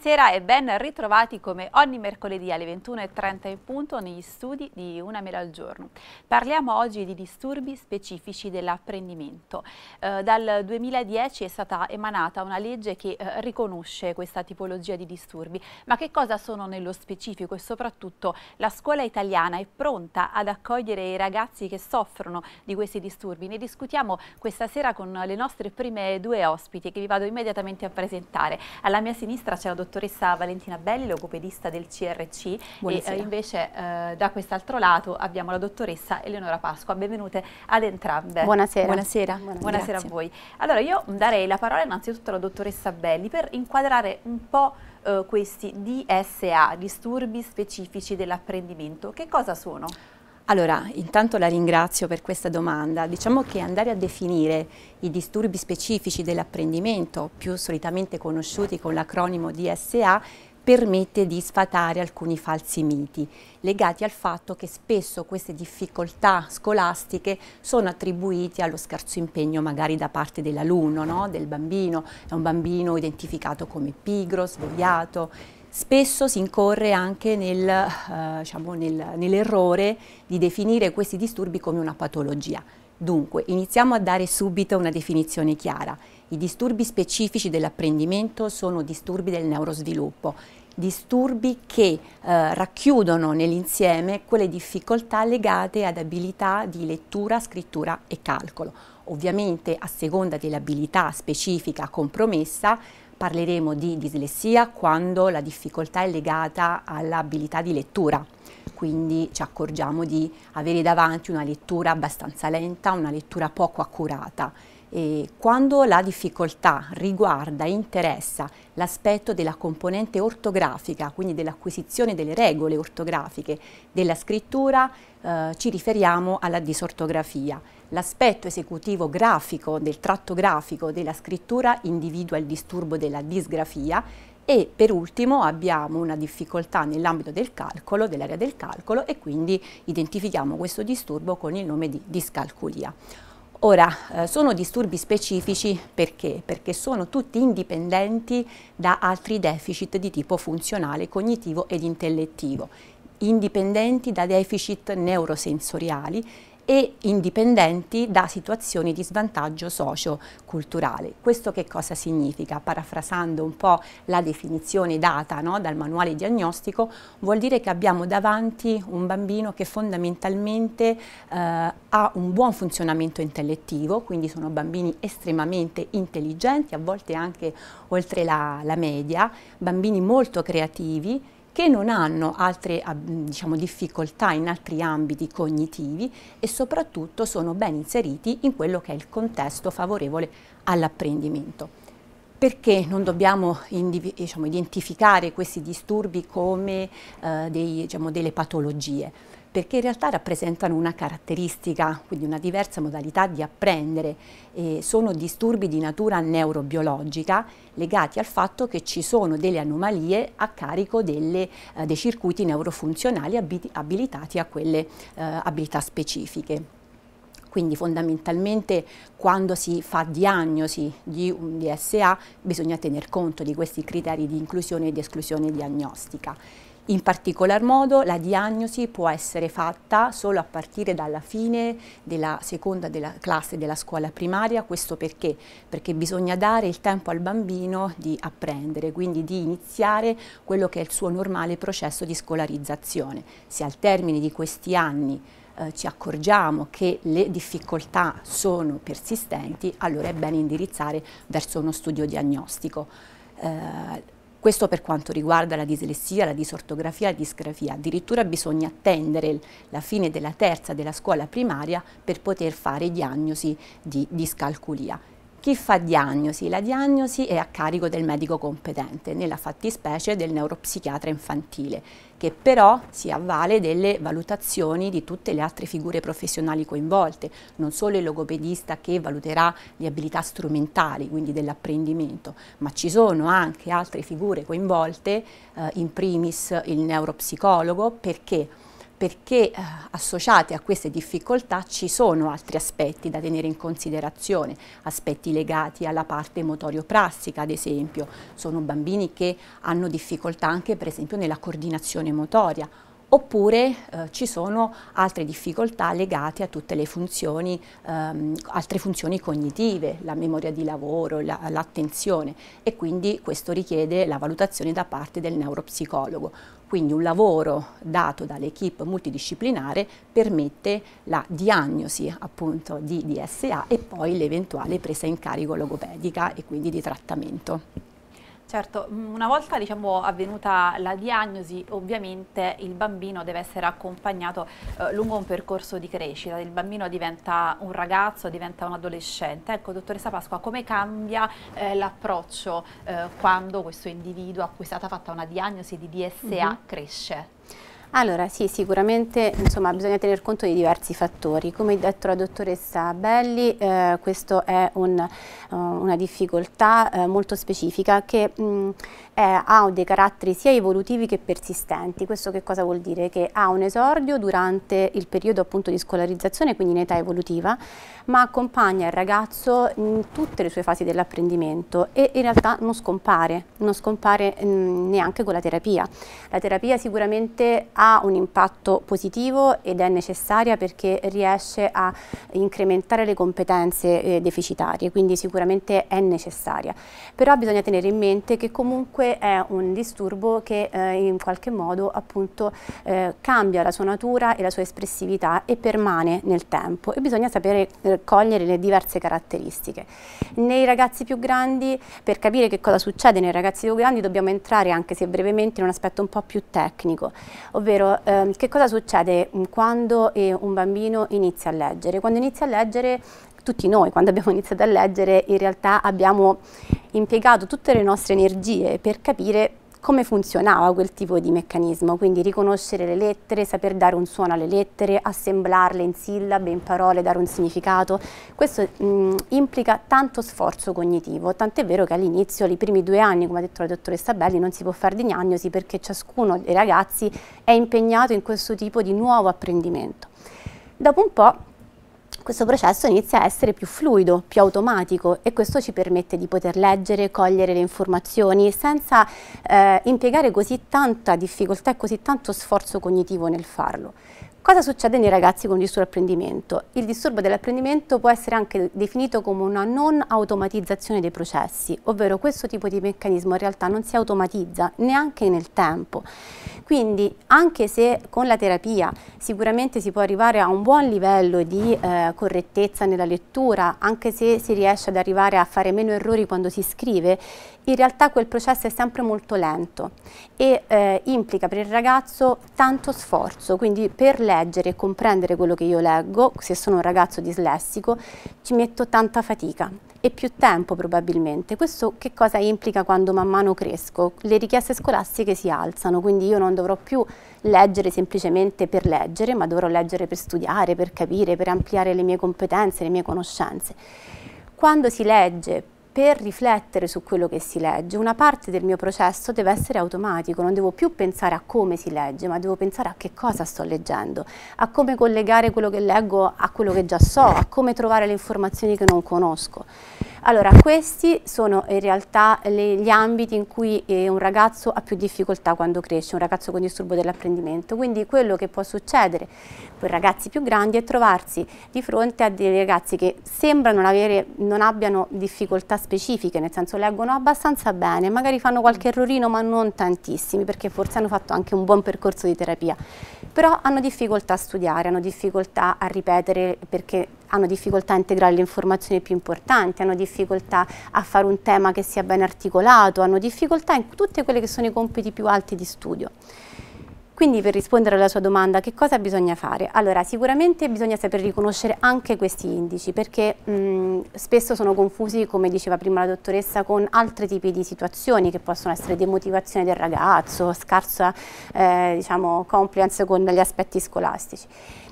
Buonasera e ben ritrovati come ogni mercoledì alle 21.30 in punto negli studi di Una Mela al Giorno. Parliamo oggi di disturbi specifici dell'apprendimento. Eh, dal 2010 è stata emanata una legge che eh, riconosce questa tipologia di disturbi, ma che cosa sono nello specifico e soprattutto la scuola italiana è pronta ad accogliere i ragazzi che soffrono di questi disturbi? Ne discutiamo questa sera con le nostre prime due ospiti che vi vado immediatamente a presentare. Alla mia sinistra c'è la dottoressa dottoressa Valentina Belli, logopedista del CRC eh, Buonasera. e invece eh, da quest'altro lato abbiamo la dottoressa Eleonora Pasqua. Benvenute ad entrambe. Buonasera. Buonasera, Buonasera. Buonasera a voi. Allora io darei la parola innanzitutto alla dottoressa Belli per inquadrare un po' eh, questi DSA, disturbi specifici dell'apprendimento. Che cosa sono? Allora, intanto la ringrazio per questa domanda. Diciamo che andare a definire i disturbi specifici dell'apprendimento, più solitamente conosciuti con l'acronimo DSA, permette di sfatare alcuni falsi miti, legati al fatto che spesso queste difficoltà scolastiche sono attribuite allo scarso impegno magari da parte dell'alunno, no? del bambino. È un bambino identificato come pigro, svogliato, Spesso si incorre anche nel, eh, diciamo nel, nell'errore di definire questi disturbi come una patologia. Dunque, iniziamo a dare subito una definizione chiara. I disturbi specifici dell'apprendimento sono disturbi del neurosviluppo, disturbi che eh, racchiudono nell'insieme quelle difficoltà legate ad abilità di lettura, scrittura e calcolo. Ovviamente a seconda dell'abilità specifica compromessa parleremo di dislessia quando la difficoltà è legata all'abilità di lettura, quindi ci accorgiamo di avere davanti una lettura abbastanza lenta, una lettura poco accurata e quando la difficoltà riguarda e interessa l'aspetto della componente ortografica, quindi dell'acquisizione delle regole ortografiche della scrittura, eh, ci riferiamo alla disortografia. L'aspetto esecutivo grafico, del tratto grafico della scrittura individua il disturbo della disgrafia e per ultimo abbiamo una difficoltà nell'ambito del calcolo, dell'area del calcolo e quindi identifichiamo questo disturbo con il nome di discalculia. Ora, eh, sono disturbi specifici perché? Perché sono tutti indipendenti da altri deficit di tipo funzionale, cognitivo ed intellettivo indipendenti da deficit neurosensoriali e indipendenti da situazioni di svantaggio socio-culturale. Questo che cosa significa? Parafrasando un po' la definizione data no, dal manuale diagnostico, vuol dire che abbiamo davanti un bambino che fondamentalmente eh, ha un buon funzionamento intellettivo, quindi sono bambini estremamente intelligenti, a volte anche oltre la, la media, bambini molto creativi, che non hanno altre diciamo, difficoltà in altri ambiti cognitivi e soprattutto sono ben inseriti in quello che è il contesto favorevole all'apprendimento perché non dobbiamo diciamo, identificare questi disturbi come eh, dei, diciamo, delle patologie? perché in realtà rappresentano una caratteristica, quindi una diversa modalità di apprendere. E sono disturbi di natura neurobiologica legati al fatto che ci sono delle anomalie a carico delle, eh, dei circuiti neurofunzionali abilitati a quelle eh, abilità specifiche. Quindi fondamentalmente quando si fa diagnosi di un DSA bisogna tener conto di questi criteri di inclusione ed esclusione diagnostica. In particolar modo la diagnosi può essere fatta solo a partire dalla fine della seconda della classe della scuola primaria, questo perché? Perché bisogna dare il tempo al bambino di apprendere, quindi di iniziare quello che è il suo normale processo di scolarizzazione. Se al termine di questi anni eh, ci accorgiamo che le difficoltà sono persistenti, allora è bene indirizzare verso uno studio diagnostico. Eh, questo per quanto riguarda la dislessia, la disortografia, la discrafia. Addirittura bisogna attendere la fine della terza della scuola primaria per poter fare diagnosi di discalculia. Chi fa diagnosi? La diagnosi è a carico del medico competente, nella fattispecie del neuropsichiatra infantile, che però si avvale delle valutazioni di tutte le altre figure professionali coinvolte, non solo il logopedista che valuterà le abilità strumentali, quindi dell'apprendimento, ma ci sono anche altre figure coinvolte, eh, in primis il neuropsicologo, perché? perché eh, associati a queste difficoltà ci sono altri aspetti da tenere in considerazione, aspetti legati alla parte motorio-prassica ad esempio, sono bambini che hanno difficoltà anche per esempio nella coordinazione motoria oppure eh, ci sono altre difficoltà legate a tutte le funzioni, ehm, altre funzioni cognitive, la memoria di lavoro, l'attenzione la, e quindi questo richiede la valutazione da parte del neuropsicologo. Quindi un lavoro dato dall'equipe multidisciplinare permette la diagnosi appunto di DSA e poi l'eventuale presa in carico logopedica e quindi di trattamento. Certo, mm, una volta diciamo, avvenuta la diagnosi, ovviamente il bambino deve essere accompagnato eh, lungo un percorso di crescita, il bambino diventa un ragazzo, diventa un adolescente. Ecco, dottoressa Pasqua, come cambia eh, l'approccio eh, quando questo individuo a cui è stata fatta una diagnosi di DSA mm -hmm. cresce? Allora sì, sicuramente insomma, bisogna tener conto di diversi fattori. Come ha detto la dottoressa Belli, eh, questa è un, uh, una difficoltà uh, molto specifica che mh, mm, eh, ha dei caratteri sia evolutivi che persistenti. Questo che cosa vuol dire? Che ha un esordio durante il periodo appunto di scolarizzazione, quindi in età evolutiva, ma accompagna il ragazzo in tutte le sue fasi dell'apprendimento e in realtà non scompare, non scompare mh, mm, neanche con la terapia. La terapia sicuramente ha un impatto positivo ed è necessaria perché riesce a incrementare le competenze eh, deficitarie, quindi sicuramente è necessaria. Però bisogna tenere in mente che comunque è un disturbo che eh, in qualche modo appunto eh, cambia la sua natura e la sua espressività e permane nel tempo e bisogna sapere eh, cogliere le diverse caratteristiche. Nei ragazzi più grandi, per capire che cosa succede nei ragazzi più grandi dobbiamo entrare anche se brevemente in un aspetto un po' più tecnico, ovvero ehm, che cosa succede mm, quando eh, un bambino inizia a leggere? Quando inizia a leggere tutti noi quando abbiamo iniziato a leggere in realtà abbiamo impiegato tutte le nostre energie per capire come funzionava quel tipo di meccanismo, quindi riconoscere le lettere, saper dare un suono alle lettere, assemblarle in sillabe, in parole, dare un significato. Questo mh, mm, implica tanto sforzo cognitivo, tant'è vero che all'inizio, i primi due anni, come ha detto la dottoressa Belli, non si può fare diagnosi perché ciascuno dei ragazzi è impegnato in questo tipo di nuovo apprendimento. Dopo un po' questo processo inizia a essere più fluido, più automatico e questo ci permette di poter leggere, cogliere le informazioni senza eh, impiegare così tanta difficoltà e così tanto sforzo cognitivo nel farlo. Cosa succede nei ragazzi con il disturbo dell'apprendimento? Il disturbo dell'apprendimento può essere anche definito come una non automatizzazione dei processi, ovvero questo tipo di meccanismo in realtà non si automatizza neanche nel tempo. Quindi anche se con la terapia sicuramente si può arrivare a un buon livello di eh, correttezza nella lettura, anche se si riesce ad arrivare a fare meno errori quando si scrive, in realtà quel processo è sempre molto lento e eh, implica per il ragazzo tanto sforzo, quindi per leggere e comprendere quello che io leggo, se sono un ragazzo dislessico, ci metto tanta fatica e più tempo probabilmente. Questo che cosa implica quando man mano cresco? Le richieste scolastiche si alzano, quindi io non dovrò più leggere semplicemente per leggere, ma dovrò leggere per studiare, per capire, per ampliare le mie competenze, le mie conoscenze. Quando si legge per riflettere su quello che si legge. Una parte del mio processo deve essere automatico, non devo più pensare a come si legge, ma devo pensare a che cosa sto leggendo, a come collegare quello che leggo a quello che già so, a come trovare le informazioni che non conosco. Allora, questi sono in realtà le, gli ambiti in cui eh, un ragazzo ha più difficoltà quando cresce, un ragazzo con disturbo dell'apprendimento. Quindi quello che può succedere per ragazzi più grandi è trovarsi di fronte a dei ragazzi che sembrano avere, non abbiano difficoltà specifiche, nel senso leggono abbastanza bene, magari fanno qualche mm. errorino ma non tantissimi perché forse hanno fatto anche un buon percorso di terapia, però hanno difficoltà a studiare, hanno difficoltà a ripetere perché hanno difficoltà a integrare le informazioni più importanti, hanno difficoltà a fare un tema che sia ben articolato, hanno difficoltà in tutti quelli che sono i compiti più alti di studio. Quindi per rispondere alla sua domanda, che cosa bisogna fare? Allora, sicuramente bisogna saper riconoscere anche questi indici, perché mh, spesso sono confusi, come diceva prima la dottoressa, con altri tipi di situazioni che possono essere demotivazione del ragazzo, scarsa eh, diciamo, compliance con gli aspetti scolastici.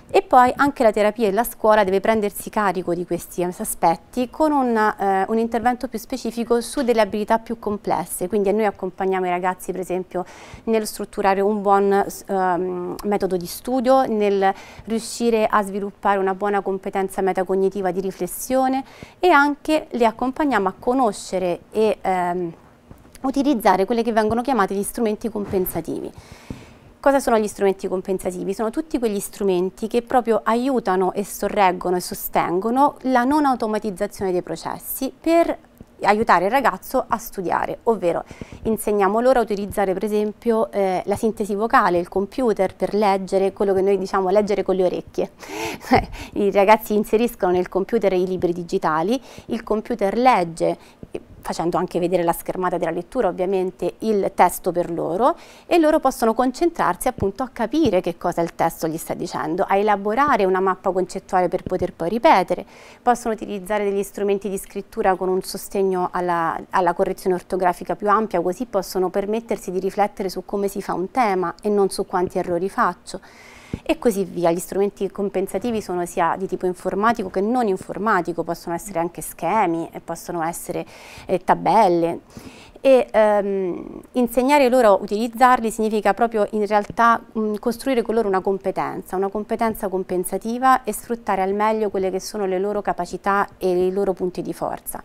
E poi anche la terapia e la scuola deve prendersi carico di questi eh, aspetti con una, eh, un intervento più specifico su delle abilità più complesse, quindi noi accompagniamo i ragazzi per esempio nel strutturare un buon ehm, metodo di studio, nel riuscire a sviluppare una buona competenza metacognitiva di riflessione e anche li accompagniamo a conoscere e ehm, utilizzare quelli che vengono chiamati gli strumenti compensativi. Cosa sono gli strumenti compensativi? Sono tutti quegli strumenti che proprio aiutano e sorreggono e sostengono la non automatizzazione dei processi per aiutare il ragazzo a studiare, ovvero insegniamo loro a utilizzare per esempio eh, la sintesi vocale, il computer per leggere quello che noi diciamo leggere con le orecchie. I ragazzi inseriscono nel computer i libri digitali, il computer legge facendo anche vedere la schermata della lettura ovviamente il testo per loro e loro possono concentrarsi appunto a capire che cosa il testo gli sta dicendo, a elaborare una mappa concettuale per poter poi ripetere, possono utilizzare degli strumenti di scrittura con un sostegno alla, alla correzione ortografica più ampia, così possono permettersi di riflettere su come si fa un tema e non su quanti errori faccio e così via. Gli strumenti compensativi sono sia di tipo informatico che non informatico, possono essere anche schemi, possono essere eh, tabelle e ehm, insegnare loro a utilizzarli significa proprio in realtà mh, mm, costruire con loro una competenza, una competenza compensativa e sfruttare al meglio quelle che sono le loro capacità e i loro punti di forza.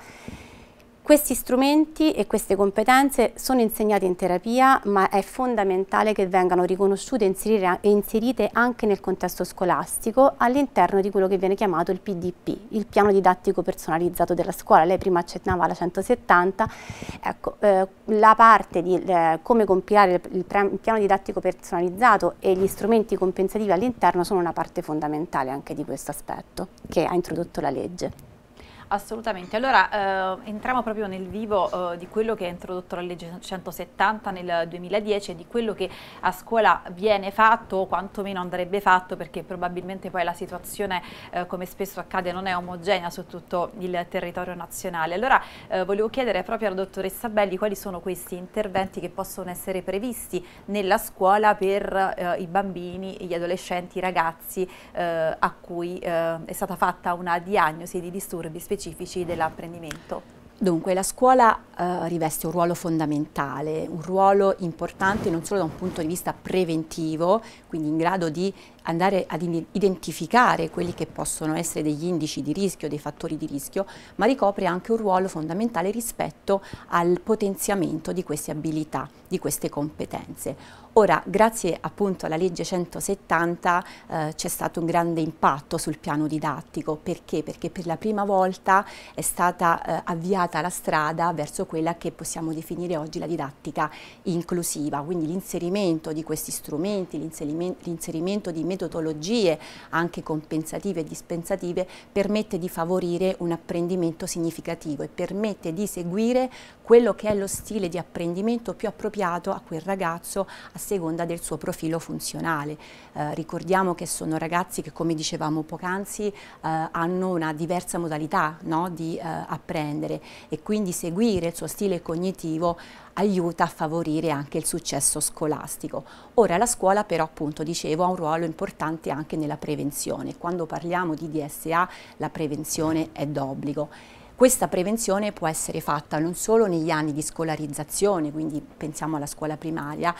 Questi strumenti e queste competenze sono insegnate in terapia, ma è fondamentale che vengano riconosciute e inserite anche nel contesto scolastico all'interno di quello che viene chiamato il PDP, il piano didattico personalizzato della scuola. Lei prima accennava alla 170, ecco, eh, la parte di eh, come compilare il, il piano didattico personalizzato e gli strumenti compensativi all'interno sono una parte fondamentale anche di questo aspetto che ha introdotto la legge. Assolutamente, allora eh, entriamo proprio nel vivo eh, di quello che ha introdotto la legge 170 nel 2010 e di quello che a scuola viene fatto o quantomeno andrebbe fatto perché probabilmente poi la situazione eh, come spesso accade non è omogenea su tutto il territorio nazionale. Allora eh, volevo chiedere proprio alla dottoressa Belli quali sono questi interventi che possono essere previsti nella scuola per eh, i bambini, gli adolescenti, i ragazzi eh, a cui è stata fatta una diagnosi di disturbi specifici specifici dell'apprendimento? Dunque, la scuola eh, riveste un ruolo fondamentale, un ruolo importante non solo da un punto di vista preventivo, quindi in grado di andare ad identificare quelli che possono essere degli indici di rischio, dei fattori di rischio, ma ricopre anche un ruolo fondamentale rispetto al potenziamento di queste abilità, di queste competenze. Ora, grazie appunto alla legge 170 eh, c'è stato un grande impatto sul piano didattico, perché? Perché per la prima volta è stata eh, avviata la strada verso quella che possiamo definire oggi la didattica inclusiva, quindi l'inserimento di questi strumenti, l'inserimento di metodologie anche compensative e dispensative permette di favorire un apprendimento significativo e permette di seguire quello che è lo stile di apprendimento più appropriato a quel ragazzo a seconda del suo profilo funzionale. Eh, ricordiamo che sono ragazzi che come dicevamo poc'anzi eh, hanno una diversa modalità no, di eh, apprendere e quindi seguire il suo stile cognitivo aiuta a favorire anche il successo scolastico. Ora la scuola però appunto dicevo ha un ruolo importante anche nella prevenzione, quando parliamo di DSA la prevenzione è d'obbligo. Questa prevenzione può essere fatta non solo negli anni di scolarizzazione, quindi pensiamo alla scuola primaria,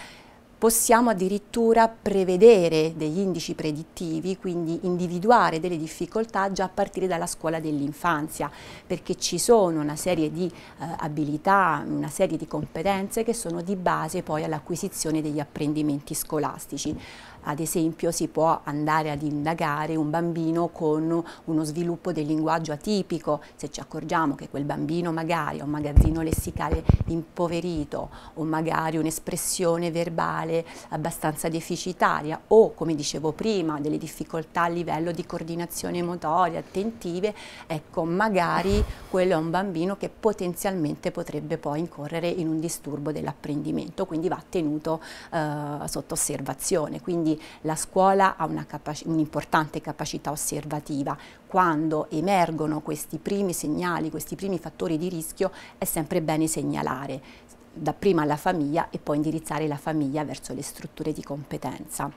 possiamo addirittura prevedere degli indici predittivi, quindi individuare delle difficoltà già a partire dalla scuola dell'infanzia, perché ci sono una serie di eh, abilità, una serie di competenze che sono di base poi all'acquisizione degli apprendimenti scolastici. Ad esempio si può andare ad indagare un bambino con uno sviluppo del linguaggio atipico, se ci accorgiamo che quel bambino magari ha un magazzino lessicale impoverito o magari un'espressione verbale abbastanza deficitaria o come dicevo prima delle difficoltà a livello di coordinazione motoria, attentive, ecco magari quello è un bambino che potenzialmente potrebbe poi incorrere in un disturbo dell'apprendimento, quindi va tenuto eh, sotto osservazione. Quindi quindi la scuola ha un'importante capac un capacità osservativa. Quando emergono questi primi segnali, questi primi fattori di rischio, è sempre bene segnalare dapprima alla famiglia e poi indirizzare la famiglia verso le strutture di competenza.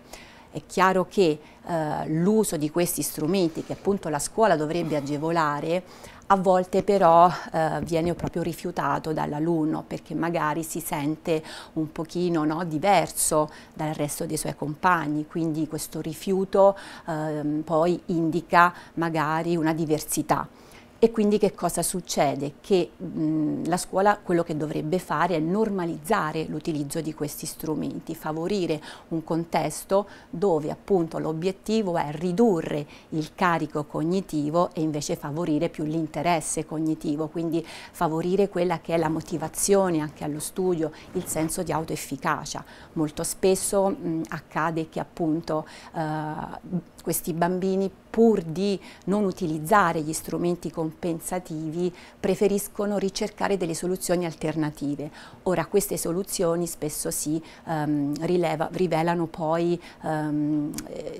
È chiaro che eh, l'uso di questi strumenti che appunto la scuola dovrebbe agevolare a volte però eh, viene proprio rifiutato dall'alunno perché magari si sente un pochino no, diverso dal resto dei suoi compagni, quindi questo rifiuto eh, poi indica magari una diversità. E quindi che cosa succede? Che mh, la scuola quello che dovrebbe fare è normalizzare l'utilizzo di questi strumenti, favorire un contesto dove appunto l'obiettivo è ridurre il carico cognitivo e invece favorire più l'interesse cognitivo, quindi favorire quella che è la motivazione anche allo studio, il senso di autoefficacia. Molto spesso mh, accade che appunto eh, questi bambini pur di non utilizzare gli strumenti compensativi preferiscono ricercare delle soluzioni alternative. Ora queste soluzioni spesso si um, rileva, rivelano poi um,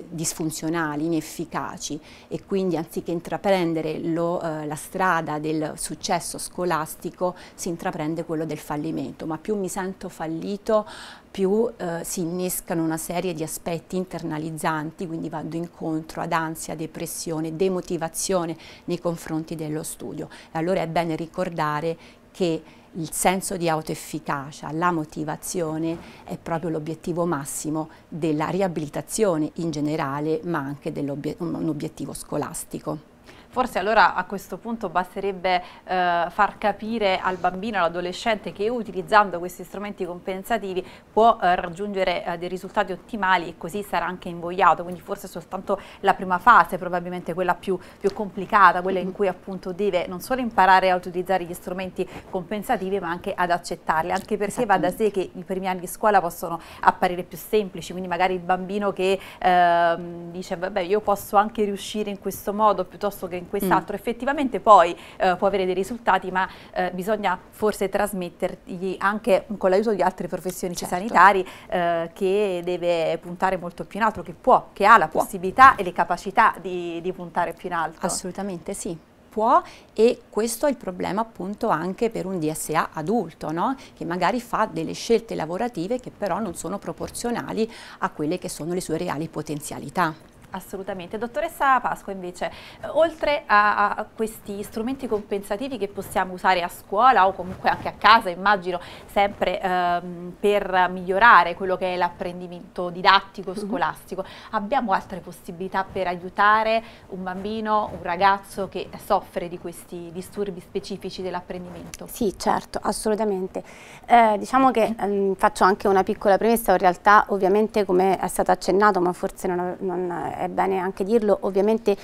disfunzionali, inefficaci e quindi anziché intraprendere lo, uh, la strada del successo scolastico si intraprende quello del fallimento, ma più mi sento fallito più eh, si innescano una serie di aspetti internalizzanti, quindi vado incontro ad ansia, depressione, demotivazione nei confronti dello studio. E allora è bene ricordare che il senso di autoefficacia, la motivazione è proprio l'obiettivo massimo della riabilitazione in generale, ma anche un obiettivo scolastico. Forse allora a questo punto basterebbe eh, far capire al bambino, all'adolescente che utilizzando questi strumenti compensativi può eh, raggiungere eh, dei risultati ottimali e così sarà anche invogliato, quindi forse soltanto la prima fase, probabilmente quella più, più complicata, quella in cui appunto deve non solo imparare a utilizzare gli strumenti compensativi ma anche ad accettarli, anche perché va da sé che i primi anni di scuola possono apparire più semplici, quindi magari il bambino che ehm, dice vabbè io posso anche riuscire in questo modo piuttosto che in in quest'altro, mm. effettivamente poi eh, può avere dei risultati, ma eh, bisogna forse trasmettergli anche con l'aiuto di altri professionisti certo. sanitari eh, che deve puntare molto più in alto, che può, che ha la può. possibilità e le capacità di, di puntare più in alto. Assolutamente sì Può, e questo è il problema appunto anche per un DSA adulto no? che magari fa delle scelte lavorative che però non sono proporzionali a quelle che sono le sue reali potenzialità. Assolutamente. Dottoressa Pasqua invece, eh, oltre a, a, questi strumenti compensativi che possiamo usare a scuola o comunque anche a casa, immagino, sempre ehm, per migliorare quello che è l'apprendimento didattico, mhm. scolastico, mm -hmm. abbiamo altre possibilità per aiutare un bambino, un ragazzo che soffre di questi disturbi specifici dell'apprendimento? Sì, certo, assolutamente. Eh, diciamo che ehm, faccio anche una piccola premessa, in realtà ovviamente come è stato accennato, ma forse non, non è bene anche dirlo, ovviamente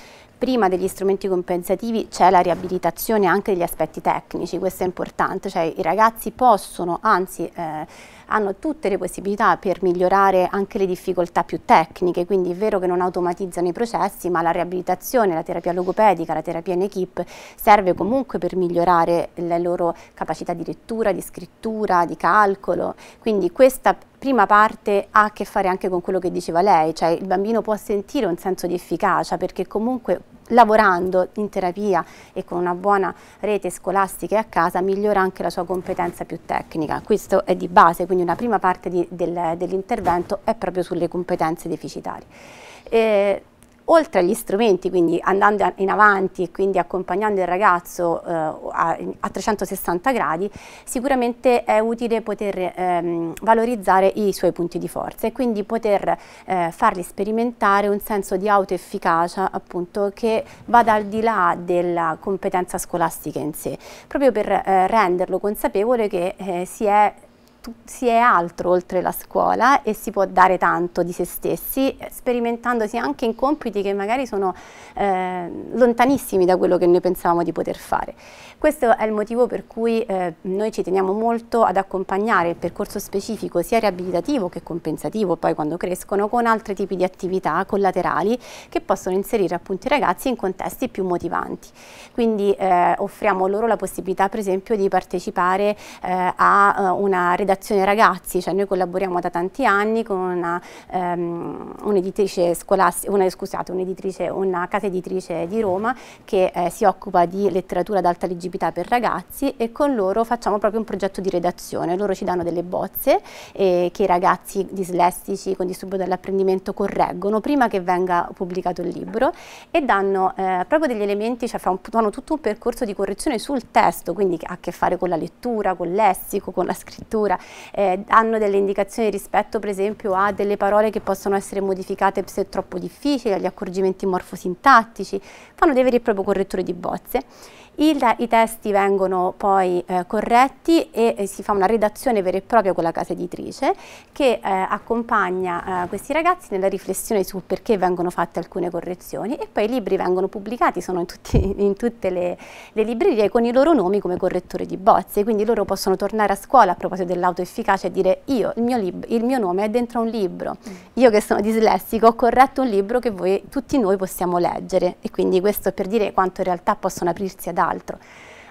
prima degli strumenti compensativi c'è la riabilitazione anche degli aspetti tecnici, questo è importante, cioè i ragazzi possono, anzi eh, hanno tutte le possibilità per migliorare anche le difficoltà più tecniche, quindi è vero che non automatizzano i processi, ma la riabilitazione, la terapia logopedica, la terapia in equip serve comunque per migliorare le loro capacità di lettura, di scrittura, di calcolo, quindi questa prima parte ha a che fare anche con quello che diceva lei, cioè il bambino può sentire un senso di efficacia perché comunque lavorando in terapia e con una buona rete scolastica e a casa migliora anche la sua competenza più tecnica. Questo è di base, quindi una prima parte del, dell'intervento è proprio sulle competenze deficitarie. Eh, oltre agli strumenti, quindi andando in avanti e quindi accompagnando il ragazzo eh, a, a, 360 gradi, sicuramente è utile poter ehm, valorizzare i suoi punti di forza e quindi poter eh, fargli sperimentare un senso di autoefficacia appunto che vada al di là della competenza scolastica in sé, proprio per eh, renderlo consapevole che eh, si è si è altro oltre la scuola e si può dare tanto di se stessi, sperimentandosi anche in compiti che magari sono eh, lontanissimi da quello che noi pensavamo di poter fare. Questo è il motivo per cui eh, noi ci teniamo molto ad accompagnare il percorso specifico sia riabilitativo che compensativo poi quando crescono con altri tipi di attività collaterali che possono inserire appunto i ragazzi in contesti più motivanti. Quindi eh, offriamo loro la possibilità per esempio di partecipare eh, a eh, una redazione redazione ragazzi, cioè noi collaboriamo da tanti anni con una, um, un'editrice scolastica, una, scusate, un'editrice, una casa editrice di Roma che eh, si occupa di letteratura ad alta leggibilità per ragazzi e con loro facciamo proprio un progetto di redazione, loro ci danno delle bozze eh, che i ragazzi dislessici con disturbo dell'apprendimento correggono prima che venga pubblicato il libro e danno eh, proprio degli elementi, cioè fanno tutto un percorso di correzione sul testo, quindi ha a che fare con la lettura, con il lessico, con la scrittura eh, hanno delle indicazioni rispetto per esempio a delle parole che possono essere modificate se troppo difficili, agli accorgimenti morfosintattici, fanno dei veri e propri correttori di bozze. Il, I testi vengono poi eh, corretti e, e, si fa una redazione vera e propria con la casa editrice che eh, accompagna eh, questi ragazzi nella riflessione sul perché vengono fatte alcune correzioni e poi i libri vengono pubblicati, sono in, tutti, in tutte le, le, librerie con i loro nomi come correttori di bozze, quindi loro possono tornare a scuola a proposito dell'autoefficacia e dire io, il mio, il mio, nome è dentro un libro, mm. io che sono dislessico ho corretto un libro che voi, tutti noi possiamo leggere e quindi questo per dire quanto in realtà possono aprirsi ad ad altro.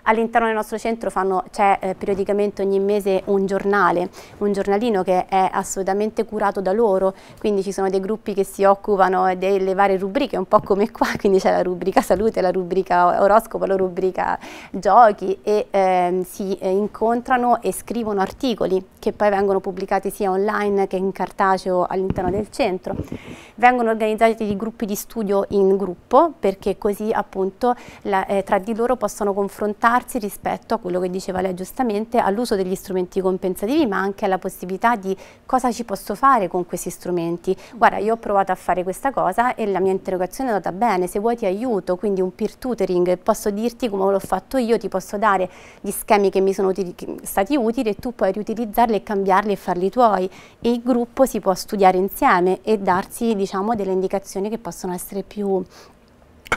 All'interno del nostro centro c'è eh, periodicamente ogni mese un giornale, un giornalino che è assolutamente curato da loro, quindi ci sono dei gruppi che si occupano delle varie rubriche, un po' come qua, quindi c'è la rubrica salute, la rubrica oroscopo, la rubrica giochi e ehm, eh, si incontrano e scrivono articoli che poi vengono pubblicati sia online che in cartaceo all'interno del centro. Vengono organizzati dei gruppi di studio in gruppo perché così appunto la, eh, tra di loro possono confrontare adattarsi rispetto a quello che diceva lei giustamente all'uso degli strumenti compensativi ma anche alla possibilità di cosa ci posso fare con questi strumenti. Guarda io ho provato a fare questa cosa e la mia interrogazione è andata bene, se vuoi ti aiuto, quindi un peer tutoring, posso dirti come l'ho fatto io, ti posso dare gli schemi che mi sono utili, stati utili e tu puoi riutilizzarli e cambiarli e farli tuoi e il gruppo si può studiare insieme e darsi diciamo delle indicazioni che possono essere più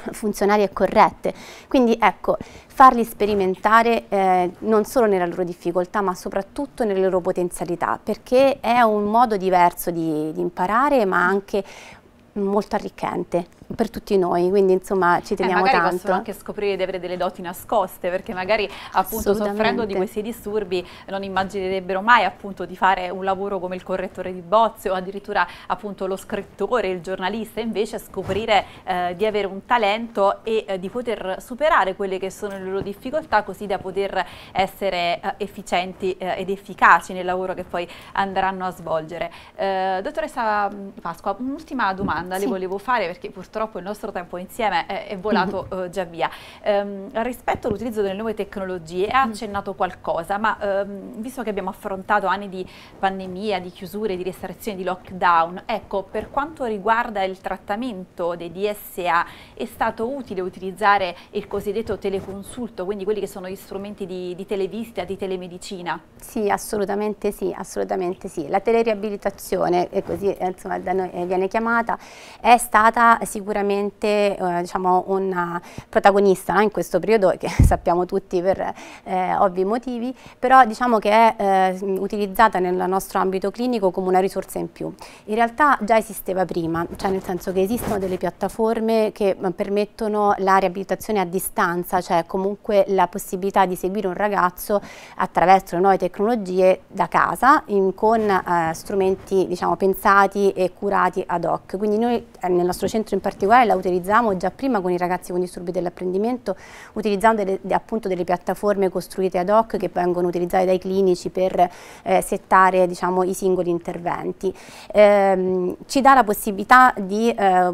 funzionali e corrette. Quindi ecco, farli sperimentare eh, non solo nella loro difficoltà ma soprattutto nelle loro potenzialità perché è un modo diverso di, di imparare ma anche molto arricchente per tutti noi, quindi insomma ci eh, teniamo eh, magari tanto. possono anche scoprire di avere delle doti nascoste, perché magari appunto soffrendo di questi disturbi non immaginerebbero mai appunto di fare un lavoro come il correttore di bozze o addirittura appunto lo scrittore, il giornalista, invece scoprire eh, di avere un talento e eh, di poter superare quelle che sono le loro difficoltà così da poter essere eh, efficienti eh, ed efficaci nel lavoro che poi andranno a svolgere. dottoressa mm, Pasqua, un'ultima domanda sì. le volevo fare perché purtroppo purtroppo il nostro tempo insieme è, è volato mm eh, già via. Ehm, rispetto all'utilizzo delle nuove tecnologie ha mm. accennato qualcosa, ma ehm, visto che abbiamo affrontato anni di pandemia, di chiusure, di restrizioni, di lockdown, ecco, per quanto riguarda il trattamento dei DSA è stato utile utilizzare il cosiddetto teleconsulto, quindi quelli che sono gli strumenti di, di televisita, di telemedicina? Sì, assolutamente sì, assolutamente sì. La teleriabilitazione, così eh, insomma, da noi eh, viene chiamata, è stata sicuramente sicuramente eh, diciamo una eh, protagonista in questo periodo che sappiamo tutti per eh, ovvi motivi, però diciamo che è eh, utilizzata nel nostro ambito clinico come una risorsa in più. In realtà già esisteva prima, cioè nel senso che esistono delle piattaforme che eh, permettono la riabilitazione a distanza, cioè comunque la possibilità di seguire un ragazzo attraverso le nuove tecnologie da casa in, con eh, strumenti diciamo, pensati e curati ad hoc. Quindi noi eh, nel nostro centro in particolare particolare la utilizziamo già prima con i ragazzi con disturbi dell'apprendimento, utilizzando delle, appunto delle piattaforme costruite ad hoc che vengono utilizzate dai clinici per eh, settare diciamo, i singoli interventi. Ehm, ci dà la possibilità di eh,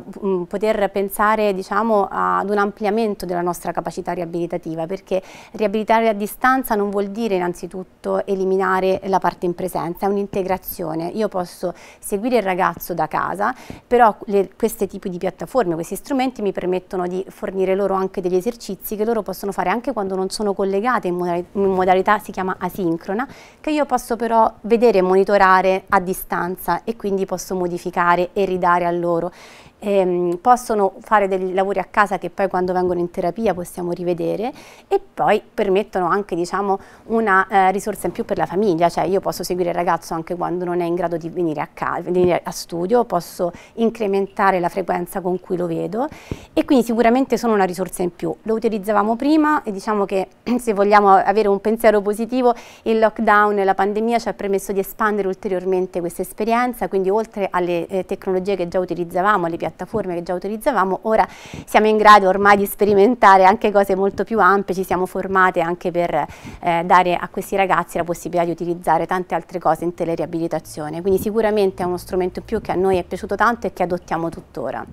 poter pensare diciamo, ad un ampliamento della nostra capacità riabilitativa, perché riabilitare a distanza non vuol dire innanzitutto eliminare la parte in presenza, è un'integrazione. Io posso seguire il ragazzo da casa, però le, questi tipi di piattaforme piattaforme, questi strumenti mi permettono di fornire loro anche degli esercizi che loro possono fare anche quando non sono collegate in modalità, in modalità si chiama asincrona, che io posso però vedere e monitorare a distanza e quindi posso modificare e ridare a loro ehm, possono fare dei lavori a casa che poi quando vengono in terapia possiamo rivedere e poi permettono anche diciamo, una eh, risorsa in più per la famiglia, cioè io posso seguire il ragazzo anche quando non è in grado di venire a, casa, venire a studio, posso incrementare la frequenza con cui lo vedo e quindi sicuramente sono una risorsa in più. Lo utilizzavamo prima e diciamo che se vogliamo avere un pensiero positivo il lockdown e la pandemia ci ha permesso di espandere ulteriormente questa esperienza, quindi oltre alle eh, tecnologie che già utilizzavamo, alle piattaforme, piattaforme che già utilizzavamo, ora siamo in grado ormai di sperimentare anche cose molto più ampie, ci siamo formate anche per eh, dare a questi ragazzi la possibilità di utilizzare tante altre cose in teleriabilitazione, quindi sicuramente è uno strumento più che a noi è piaciuto tanto e che adottiamo tuttora.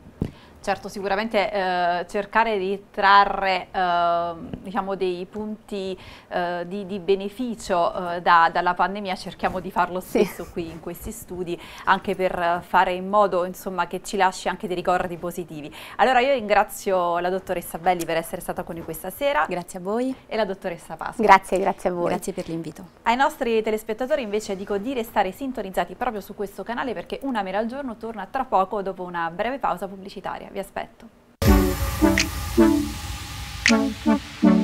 Certo, sicuramente eh, cercare di trarre eh, diciamo dei punti eh, di, di, beneficio eh, da, dalla pandemia cerchiamo di farlo spesso sì. qui in questi studi anche per fare in modo insomma, che ci lasci anche dei ricordi positivi. Allora io ringrazio la dottoressa Belli per essere stata con noi questa sera. Grazie a voi. E la dottoressa Pasqua. Grazie, grazie a voi. Grazie per l'invito. Ai nostri telespettatori invece dico di restare sintonizzati proprio su questo canale perché una mera al giorno torna tra poco dopo una breve pausa pubblicitaria vi aspetto.